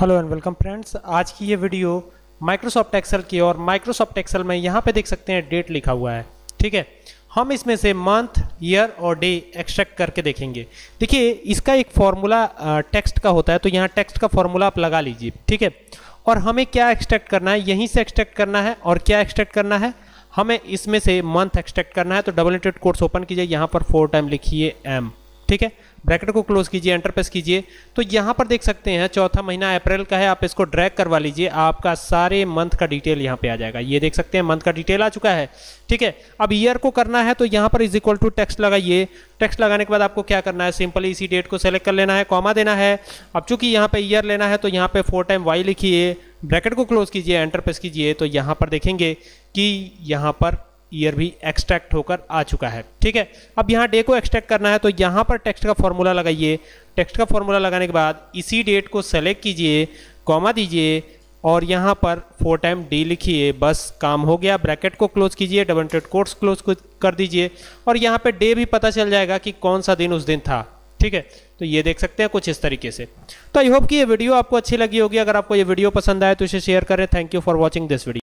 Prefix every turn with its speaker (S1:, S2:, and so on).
S1: hello and welcome friends आज की ये वीडियो माइक्रोसॉफ्ट एक्सेल की और माइक्रोसॉफ्ट एक्सेल में यहाँ पे देख सकते हैं डेट लिखा हुआ है ठीक है हम इसमें से मंथ ईयर और डे एक्सट्रैक्ट करके देखेंगे देखिए इसका एक फॉर्मूला टेक्स्ट का होता है तो यहाँ टेक्स्ट का फॉर्मूला आप लगा लीजिए ठीक है और हमें क्या एक्सट्रैक्ट करना है यहीं से एक्सट्रैक्ट करना है और क्या एक्सट्रैक्ट करना है हमें इसमें से मंथ एक्सट्रैक्ट करना है तो डबल इंटेड कोर्स ओपन कीजिए यहाँ पर फोर टाइम लिखिए एम ठीक है ब्रैकेट को क्लोज कीजिए एंटर प्रेस कीजिए तो यहाँ पर देख सकते हैं चौथा महीना अप्रैल का है आप इसको ड्रैग करवा लीजिए आपका सारे मंथ का डिटेल यहाँ पे आ जाएगा ये देख सकते हैं मंथ का डिटेल आ चुका है ठीक है अब ईयर को करना है तो यहाँ पर इज इक्वल टू टेक्स्ट लगाइए टेक्स्ट लगाने के बाद आपको क्या करना है सिंपली इसी डेट को सेलेक्ट कर लेना है कॉमा देना है अब चूंकि यहाँ पर ईयर लेना है तो यहाँ पर फोर टाइम वाई लिखिए ब्रैकेट को क्लोज कीजिए एंटर प्रेस कीजिए तो यहाँ पर देखेंगे कि यहाँ पर ईयर भी एक्सट्रैक्ट होकर आ चुका है ठीक है अब यहाँ डे को एक्सट्रैक्ट करना है तो यहाँ पर टेक्स्ट का फॉर्मूला लगाइए टेक्स्ट का फॉर्मूला लगाने के बाद इसी डेट को सेलेक्ट कीजिए कॉमा दीजिए और यहाँ पर फोर टाइम डी लिखिए बस काम हो गया ब्रैकेट को क्लोज कीजिए डबल ट्रेड कोर्स क्लोज कर दीजिए और यहाँ पर डे भी पता चल जाएगा कि कौन सा दिन उस दिन था ठीक है तो ये देख सकते हैं कुछ इस तरीके से तो आई होप कि ये वीडियो आपको अच्छी लगी होगी अगर आपको ये वीडियो पसंद आए तो इसे शेयर करें thank you for watching this video